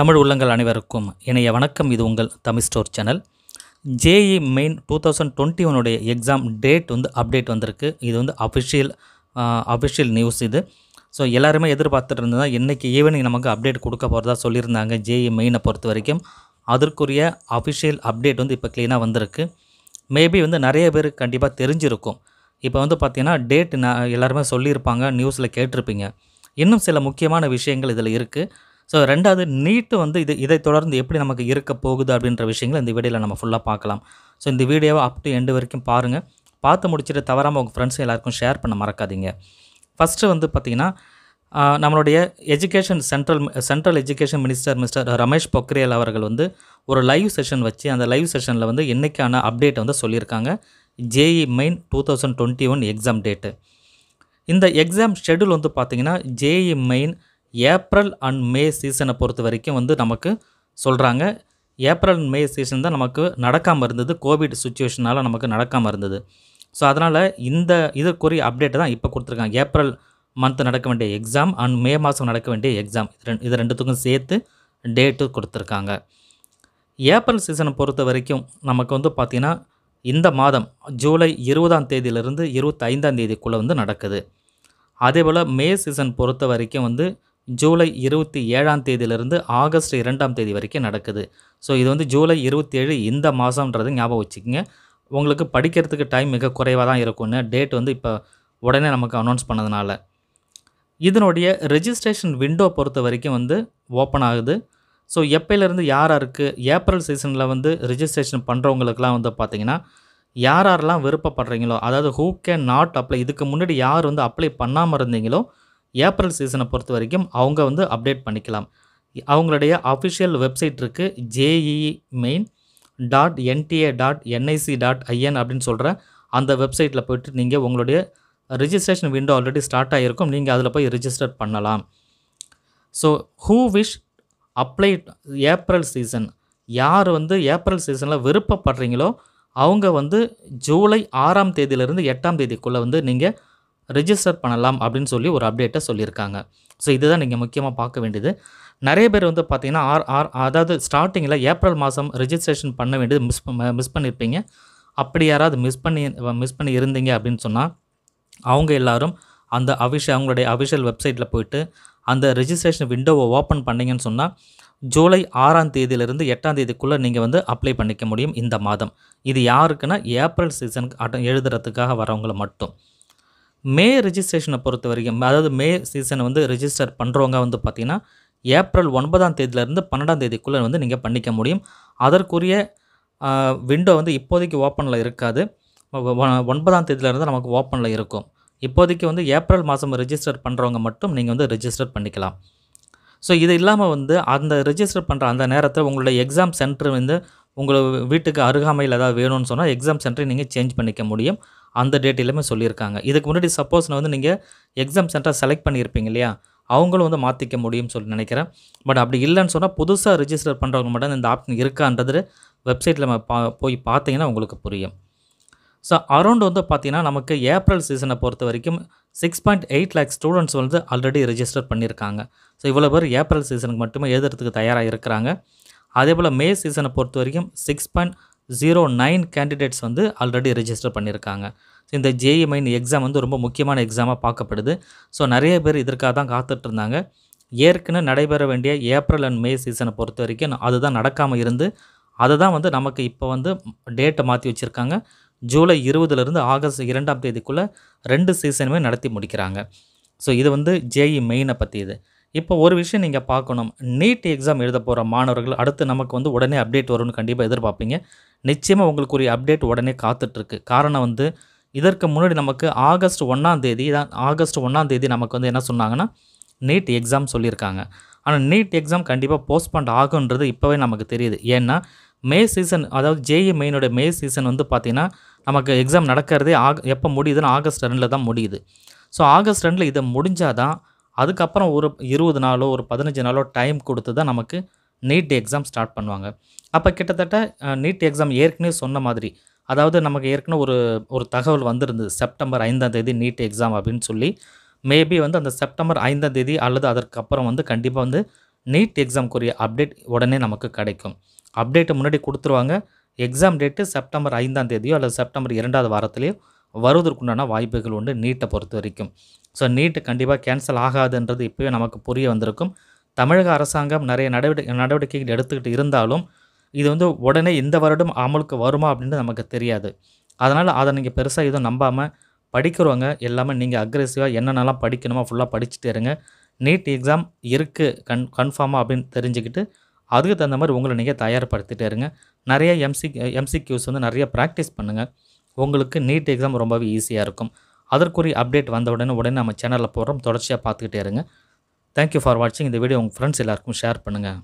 தமிழ் உள்ளங்கள் அனைவருக்கும் இணைய வணக்கம் இது உங்கள் Tamil store channel JEE main two thousand twenty ஒனுடைய எக்ஸாம் டேட் வந்து அப்டேட் வந்திருக்கு இது வந்து அஃபிஷியல் அஃபிஷியல் நியூஸ் இது ஸோ எல்லாருமே எதிர்பார்த்துட்டு இருந்தால் இன்றைக்கி ஈவினிங் நமக்கு அப்டேட் கொடுக்க போகிறதா சொல்லியிருந்தாங்க ஜேஇ மெயினை e பொறுத்த வரைக்கும் அதற்குரிய அஃபிஷியல் அப்டேட் வந்து இப்போ க்ளீனாக வந்திருக்கு மேபி வந்து நிறைய பேர் கண்டிப்பாக தெரிஞ்சிருக்கும் இப்போ வந்து பார்த்திங்கன்னா டேட் நான் எல்லாருமே சொல்லியிருப்பாங்க நியூஸில் கேட்டிருப்பீங்க இன்னும் சில முக்கியமான விஷயங்கள் இதில் இருக்குது ஸோ ரெண்டாவது நீட்டு வந்து இது இதை தொடர்ந்து எப்படி நமக்கு இருக்க போகுது அப்படின்ற விஷயங்களை இந்த வீடியோவில் நம்ம ஃபுல்லாக பார்க்கலாம் ஸோ இந்த வீடியோவை அப் டு எண்டு வரைக்கும் பாருங்கள் பார்த்து முடிச்சுட்டு தவறாமல் உங்கள் ஃப்ரெண்ட்ஸ் எல்லாருக்கும் ஷேர் பண்ண மறக்காதீங்க ஃபஸ்ட்டு வந்து பார்த்திங்கன்னா நம்மளுடைய education central central education minister mister Ramesh Pokhriyal அவர்கள் வந்து ஒரு லைவ் செஷன் வச்சு அந்த லைவ் செஷனில் வந்து என்றைக்கான அப்டேட் வந்து சொல்லியிருக்காங்க JEE main two thousand twenty one exam date இந்த எக்ஸாம் ஷெடியூல் வந்து பார்த்திங்கன்னா JEE main e April and May சீசனை பொறுத்த வரைக்கும் வந்து நமக்கு சொல்கிறாங்க ஏப்ரல் அண்ட் மே சீசன் தான் நமக்கு நடக்காமல் இருந்தது கோவிட் சுச்சுவேஷனால் நமக்கு நடக்காமல் இருந்தது ஸோ அதனால் இந்த இதுக்குரிய அப்டேட்டை தான் இப்போ கொடுத்துருக்காங்க ஏப்ரல் மந்த் நடக்க வேண்டிய எக்ஸாம் அண்ட் மே மாதம் நடக்க வேண்டிய எக்ஸாம் இது ரெண்டுத்துக்கும் சேர்த்து டேட்டு கொடுத்துருக்காங்க ஏப்ரல் சீசனை பொறுத்த வரைக்கும் நமக்கு வந்து பார்த்திங்கன்னா இந்த மாதம் ஜூலை இருபதாம் தேதியிலிருந்து இருபத்தைந்தாம் தேதிக்குள்ளே வந்து நடக்குது அதே போல் மே சீசன் பொறுத்த வரைக்கும் வந்து ஜூலை இருபத்தி ஏழாம் தேதியிலிருந்து ஆகஸ்ட் இரண்டாம் தேதி வரைக்கும் நடக்குது ஸோ இது வந்து ஜூலை இருபத்தி ஏழு இந்த மாதம்ன்றது ஞாபகம் வச்சுக்கோங்க உங்களுக்கு படிக்கிறதுக்கு டைம் மிக குறைவாக தான் இருக்கும்னு டேட் வந்து இப்போ உடனே நமக்கு அனௌன்ஸ் பண்ணதுனால இதனுடைய ரெஜிஸ்ட்ரேஷன் விண்டோ பொறுத்த வரைக்கும் வந்து ஓப்பன் ஆகுது ஸோ எப்போலேருந்து யார் யாருக்கு ஏப்ரல் சீசனில் வந்து ரிஜிஸ்ட்ரேஷன் பண்ணுறவங்களுக்குலாம் வந்து பார்த்திங்கன்னா யார் யாரெல்லாம் விருப்பப்படுறீங்களோ அதாவது ஹூ கேன் நாட் அப்ளை இதுக்கு முன்னாடி யார் வந்து அப்ளை பண்ணாமல் இருந்தீங்களோ ஏப்ரல் சீசனை பொறுத்த வரைக்கும் அவங்க வந்து அப்டேட் பண்ணிக்கலாம் அவங்களுடைய அஃபிஷியல் வெப்சைட் இருக்குது JEE main dot NTA dot NIC dot IN அப்படின்னு சொல்கிற அந்த வெப்சைட்டில் போய்ட்டு நீங்கள் உங்களுடைய ரிஜிஸ்ட்ரேஷன் விண்டோ ஆல்ரெடி ஸ்டார்ட் ஆகிருக்கும் நீங்கள் அதில் போய் ரிஜிஸ்டர் பண்ணலாம் so who wish apply April season யார் வந்து ஏப்ரல் சீசனில் விருப்பப்படுறீங்களோ அவங்க வந்து ஜூலை ஆறாம் தேதியிலேருந்து எட்டாம் தேதிக்குள்ளே வந்து நீங்கள் ரிஜிஸ்டர் பண்ணலாம் அப்படின்னு சொல்லி ஒரு அப்டேட்டை சொல்லியிருக்காங்க ஸோ இதுதான் நீங்கள் முக்கியமாக பார்க்க வேண்டியது நிறைய பேர் வந்து பார்த்தீங்கன்னா ஆர் ஆர் அதாவது ஸ்டார்டிங்கில் ஏப்ரல் மாதம் ரிஜிஸ்ட்ரேஷன் பண்ண வேண்டியது மிஸ் மிஸ் பண்ணியிருப்பீங்க அப்படி யாராவது மிஸ் பண்ணி மிஸ் பண்ணி இருந்தீங்க அப்படின்னு சொன்னால் அவங்க எல்லோரும் அந்த அஃபிஷியல் அவங்களுடைய அஃபிஷியல் வெப்சைட்டில் போயிட்டு அந்த ரிஜிஸ்ட்ரேஷன் விண்டோவை ஓப்பன் பண்ணிங்கன்னு சொன்னால் ஜூலை ஆறாம் தேதியிலிருந்து எட்டாம் தேதிக்குள்ளே நீங்கள் வந்து அப்ளை பண்ணிக்க முடியும் இந்த மாதம் இது யாருக்குன்னா ஏப்ரல் சீசனுக்கு அட்ட எழுதுறதுக்காக வரவங்களை மட்டும் மே ரிஜிஸ்ட்ரேஷனை பொறுத்த வரைக்கும் அதாவது மே சீசனை வந்து ரிஜிஸ்டர் பண்ணுறவங்க வந்து பார்த்திங்கன்னா ஏப்ரல் ஒன்பதாம் தேதியிலேருந்து பன்னெண்டாம் தேதிக்குள்ளே வந்து நீங்கள் பண்ணிக்க முடியும் அதற்குரிய விண்டோ வந்து இப்போதைக்கு ஓப்பனில் இருக்காது ஒன்பதாம் தேதியிலேருந்து நமக்கு ஓப்பனில் இருக்கும் இப்போதைக்கு வந்து ஏப்ரல் மாதம் ரிஜிஸ்டர் பண்ணுறவங்க மட்டும் நீங்கள் வந்து ரிஜிஸ்டர் பண்ணிக்கலாம் ஸோ இது இல்லாமல் வந்து அந்த ரிஜிஸ்டர் பண்ணுற அந்த நேரத்தில் உங்களுடைய எக்ஸாம் சென்டர் வந்து உங்களை வீட்டுக்கு அருகாமையில் ஏதாவது வேணும்னு சொன்னால் எக்ஸாம் சென்டரை நீங்கள் சேஞ்ச் பண்ணிக்க முடியும் அந்த டேட் எல்லாமே சொல்லியிருக்காங்க இதுக்கு முன்னாடி சப்போஸ் நான் வந்து நீங்கள் எக்ஸாம் சென்டர் செலக்ட் பண்ணியிருப்பீங்க இல்லையா அவங்களும் வந்து மாற்றிக்க முடியும்னு சொல்லி நினைக்கிறேன் பட் அப்படி இல்லைன்னு சொன்னால் புதுசாக ரிஜிஸ்டர் பண்ணுறவங்க மட்டும் இந்த ஆப்ஷன் இருக்கான்றது வெப்சைட்டில் நம்ம பா போய் பார்த்தீங்கன்னா உங்களுக்கு புரியும் ஸோ அரௌண்ட் வந்து பார்த்தீங்கன்னா நமக்கு ஏப்ரல் சீசனை பொறுத்த வரைக்கும் six point eight lakh students வந்து ஆல்ரெடி ரிஜிஸ்டர் பண்ணியிருக்காங்க ஸோ இவ்வளோ பேர் ஏப்ரல் சீசனுக்கு மட்டுமே எழுதுறதுக்கு தயாராக இருக்கிறாங்க அதே போல் மே சீசனை பொறுத்த வரைக்கும் six point zero nine candidates வந்து ஆல்ரெடி ரிஜிஸ்டர் பண்ணியிருக்காங்க ஸோ இந்த ஜேஇ மெயின் எக்ஸாம் வந்து ரொம்ப முக்கியமான எக்ஸாமாக பார்க்கப்படுது ஸோ நிறைய பேர் இதற்காக தான் காத்துட்ருந்தாங்க ஏற்கனவே நடைபெற வேண்டிய ஏப்ரல் அண்ட் மே சீசனை பொறுத்த வரைக்கும் அதுதான் நடக்காமல் இருந்து அதை தான் வந்து நமக்கு இப்போ வந்து டேட்டை மாற்றி வச்சுருக்காங்க ஜூலை இருபதுலேருந்து ஆகஸ்ட் இரண்டாம் தேதிக்குள்ளே ரெண்டு சீசனுமே நடத்தி முடிக்கிறாங்க ஸோ இது வந்து ஜேஇ மெயினை e பற்றி இது இப்போ ஒரு விஷயம் நீங்கள் பார்க்கணும் நீட் எக்ஸாம் எழுத போகிற மாணவர்கள் அடுத்து நமக்கு வந்து உடனே அப்டேட் வரும்னு கண்டிப்பாக எதிர்பார்ப்பீங்க நிச்சயமாக உங்களுக்குரிய அப்டேட் உடனே காத்துட்ருக்கு காரணம் வந்து இதற்கு முன்னாடி நமக்கு ஆகஸ்ட் ஒன்றாம் தேதி தான் ஆகஸ்ட் ஒன்றாம் தேதி நமக்கு வந்து என்ன சொன்னாங்கன்னா நீட் எக்ஸாம் சொல்லியிருக்காங்க ஆனால் நீட் எக்ஸாம் கண்டிப்பாக போஸ்ட்பண்ட் ஆகுன்றது இப்போவே நமக்கு தெரியுது ஏன்னா மே சீசன் அதாவது ஜேஇ மெயினோட e மே சீசன் வந்து பார்த்திங்கன்னா நமக்கு எக்ஸாம் நடக்கிறதே ஆக எப்போ முடியுதுன்னு ஆகஸ்ட் ரெண்டில் தான் முடியுது ஸோ ஆகஸ்ட் ரெண்டில் இதை முடிஞ்சால் தான் அதுக்கப்புறம் ஒரு இருபது நாளோ ஒரு பதினஞ்சு நாளோ டைம் கொடுத்து தான் நமக்கு நீட் எக்ஸாம் ஸ்டார்ட் பண்ணுவாங்க அப்போ கிட்டத்தட்ட நீட் எக்ஸாம் ஏற்கனவே சொன்ன மாதிரி அதாவது நமக்கு ஏற்கனவே ஒரு ஒரு தகவல் வந்திருந்தது செப்டம்பர் ஐந்தாம் தேதி நீட் எக்ஸாம் அப்படின்னு சொல்லி மேபி வந்து அந்த செப்டம்பர் ஐந்தாம் தேதி அல்லது அதற்கப்புறம் வந்து கண்டிப்பாக வந்து நீட் எக்ஸாம்க்குரிய அப்டேட் உடனே நமக்கு கிடைக்கும் அப்டேட்டு முன்னாடி கொடுத்துருவாங்க எக்ஸாம் டேட்டு செப்டம்பர் ஐந்தாம் தேதியோ அல்லது செப்டம்பர் இரண்டாவது வாரத்துலேயோ வருவதற்குண்டான வாய்ப்புகள் உண்டு நீட்டை பொறுத்த வரைக்கும் ஸோ நீட்டு கண்டிப்பாக கேன்சல் ஆகாதுன்றது இப்போவே நமக்கு புரிய வந்திருக்கும் தமிழக அரசாங்கம் நிறைய நடவடிக்கை நடவடிக்கைகள் எடுத்துக்கிட்டு இருந்தாலும் இது வந்து உடனே இந்த வருடம் அமலுக்கு வருமா அப்படின்னு நமக்கு தெரியாது அதனால் அதை நீங்கள் பெருசாக எதுவும் நம்பாமல் படிக்கிறவங்க எல்லாமே நீங்கள் அக்ரெசிவாக என்னென்னலாம் படிக்கணுமோ ஃபுல்லாக படிச்சுட்டு இருங்க நீட் எக்ஸாம் இருக்குது கன் கன்ஃபார்மாக அப்படின்னு தெரிஞ்சுக்கிட்டு அதுக்கு தகுந்த மாதிரி உங்களை நீங்கள் தயார்படுத்திகிட்டே இருங்க நிறைய எம்சி எம்சிக்யூஸ் வந்து நிறைய ப்ராக்டிஸ் பண்ணுங்கள் உங்களுக்கு நீட் எக்ஸாம் ரொம்பவே ஈஸியாக இருக்கும் அதற்குரிய அப்டேட் வந்த உடனே உடனே நம்ம சேனலில் போடுறோம் தொடர்ச்சியாக பார்த்துக்கிட்டே இருங்க தேங்க்யூ ஃபார் வாட்சிங் இந்த வீடியோ உங்கள் ஃப்ரெண்ட்ஸ் எல்லாருக்கும் ஷேர் பண்ணுங்கள்